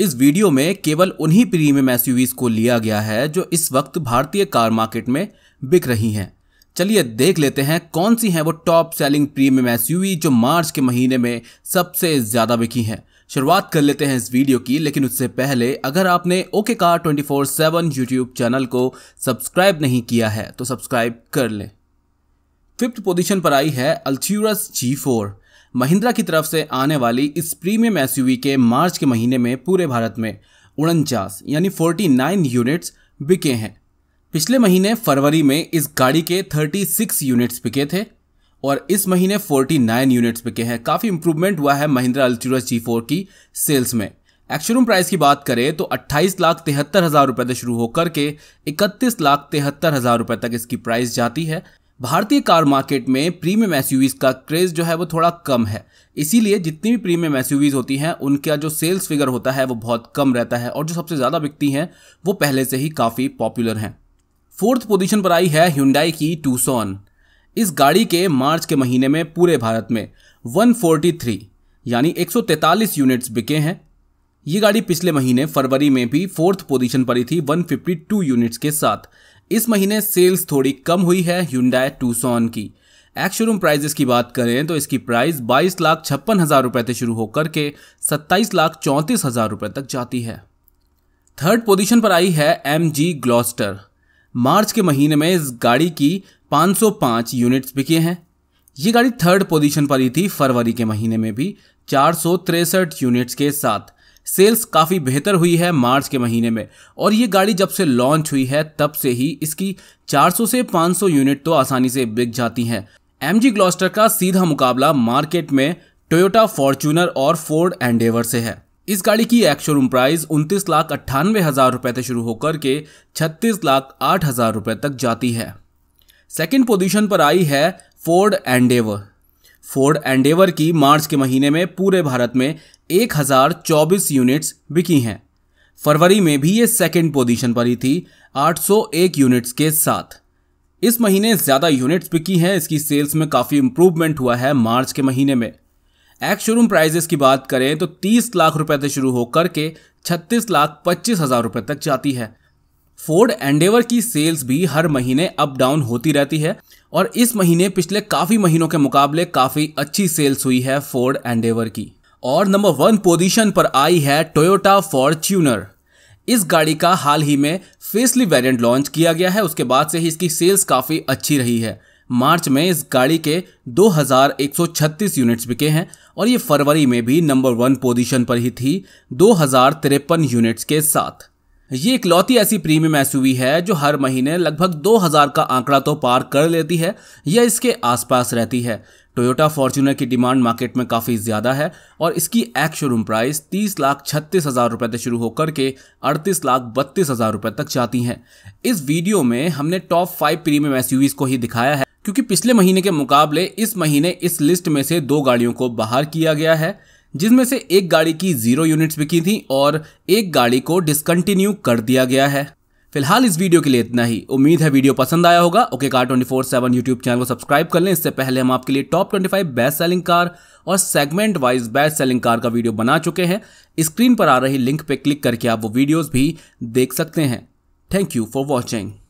इस वीडियो में केवल उन्हीं प्रीमियम एसयूवीज को लिया गया है जो इस वक्त भारतीय कार मार्केट में बिक रही हैं चलिए देख लेते हैं कौन सी हैं वो टॉप सेलिंग प्रीमियम एसयूवी जो मार्च के महीने में सबसे ज़्यादा बिकी हैं शुरुआत कर लेते हैं इस वीडियो की लेकिन उससे पहले अगर आपने okay car twenty four seven YouTube channel को सब्सक्राइब नहीं किया है तो सब्सक्राइब कर लें फिफ्थ पोजीशन पर आई है अल्थ्यूरस जी फोर महिंद्रा की तरफ से आने वाली इस प्रीमियम एसयूवी के मार्च के महीने में पूरे भारत में उनचास यानी 49 यूनिट्स बिके हैं पिछले महीने फरवरी में इस गाड़ी के 36 यूनिट्स बिके थे और इस महीने 49 यूनिट्स बिके हैं काफ़ी इंप्रूवमेंट हुआ है महिंद्रा अल्टीरस जी की सेल्स में एक्शोरूम प्राइस की बात करें तो अट्ठाईस लाख तिहत्तर हज़ार रुपये से शुरू होकर के इकतीस लाख तिहत्तर हज़ार रुपये तक इसकी प्राइस जाती है भारतीय कार मार्केट में प्रीमियम एस का क्रेज जो है वो थोड़ा कम है इसीलिए जितनी भी प्रीमियम एस होती हैं उनका जो सेल्स फिगर होता है वो बहुत कम रहता है और जो सबसे ज़्यादा बिकती हैं वो पहले से ही काफ़ी पॉपुलर हैं फोर्थ पोजीशन पर आई है ह्यूंडाई की टूसॉन इस गाड़ी के मार्च के महीने में पूरे भारत में 143 यानी 143 यूनिट्स बिके हैं ये गाड़ी पिछले महीने फरवरी में भी फोर्थ पोजीशन पर ही थी 152 यूनिट्स के साथ इस महीने सेल्स थोड़ी कम हुई है युंडा टूसॉन की एक्शोरूम प्राइजेस की बात करें तो इसकी प्राइस बाईस लाख छप्पन हज़ार रुपए से शुरू होकर के सत्ताईस लाख चौंतीस हज़ार रुपए तक जाती है थर्ड पोजीशन पर आई है एम जी ग्लॉस्टर मार्च के महीने में इस गाड़ी की 505 यूनिट्स बिके हैं ये गाड़ी थर्ड पोजीशन पर ही थी फरवरी के महीने में भी चार यूनिट्स के साथ सेल्स काफ़ी बेहतर हुई है मार्च के महीने में और ये गाड़ी जब से लॉन्च हुई है तब से ही इसकी 400 से 500 यूनिट तो आसानी से बिक जाती हैं एम जी ग्लॉस्टर का सीधा मुकाबला मार्केट में टोयोटा फॉर्चूनर और फोर्ड एंडेवर से है इस गाड़ी की एक्शोरूम प्राइस उनतीस लाख अट्ठानवे हजार रुपए से शुरू होकर के छत्तीस लाख आठ हजार रुपये तक जाती है सेकेंड पोजिशन पर आई है फोर्ड एंडेवर फोर्ड एंडेवर की मार्च के महीने में पूरे भारत में 1024 यूनिट्स बिकी हैं फरवरी में भी ये सेकेंड पोजीशन पर ही थी 801 यूनिट्स के साथ इस महीने ज़्यादा यूनिट्स बिकी हैं इसकी सेल्स में काफ़ी इंप्रूवमेंट हुआ है मार्च के महीने में एक्स शोरूम प्राइजेस की बात करें तो 30 लाख रुपए से शुरू होकर के 36 लाख पच्चीस हज़ार रुपये तक जाती है फोर्ड एंडेवर की सेल्स भी हर महीने अप डाउन होती रहती है और इस महीने पिछले काफ़ी महीनों के मुकाबले काफ़ी अच्छी सेल्स हुई है फोर्ड एंडेवर की और नंबर वन पोजीशन पर आई है टोयोटा फॉर्च्यूनर इस गाड़ी का हाल ही में फेसली वेरिएंट लॉन्च किया गया है उसके बाद से ही इसकी सेल्स काफ़ी अच्छी रही है मार्च में इस गाड़ी के 2136 यूनिट्स बिके हैं और ये फरवरी में भी नंबर वन पोजीशन पर ही थी दो यूनिट्स के साथ ये इकलौती ऐसी प्रीमियम एस है जो हर महीने लगभग 2000 का आंकड़ा तो पार कर लेती है या इसके आसपास रहती है टोयोटा फॉर्च्यूनर की डिमांड मार्केट में काफ़ी ज़्यादा है और इसकी एक्स शोरूम प्राइस तीस लाख छत्तीस हज़ार रुपये से शुरू होकर के अड़तीस लाख बत्तीस हज़ार रुपये तक जाती हैं इस वीडियो में हमने टॉप फाइव प्रीमियम एस को ही दिखाया है क्योंकि पिछले महीने के मुकाबले इस महीने इस लिस्ट में से दो गाड़ियों को बाहर किया गया है जिसमें से एक गाड़ी की जीरो यूनिट्स बिकी थी और एक गाड़ी को डिसकंटिन्यू कर दिया गया है फिलहाल इस वीडियो के लिए इतना ही उम्मीद है वीडियो पसंद आया होगा okay car twenty four seven YouTube channel को सब्सक्राइब कर लें इससे पहले हम आपके लिए top twenty five best selling car और segment wise best selling car का वीडियो बना चुके हैं स्क्रीन पर आ रही लिंक पर क्लिक करके आप वो वीडियोज भी देख सकते हैं थैंक यू फॉर वॉचिंग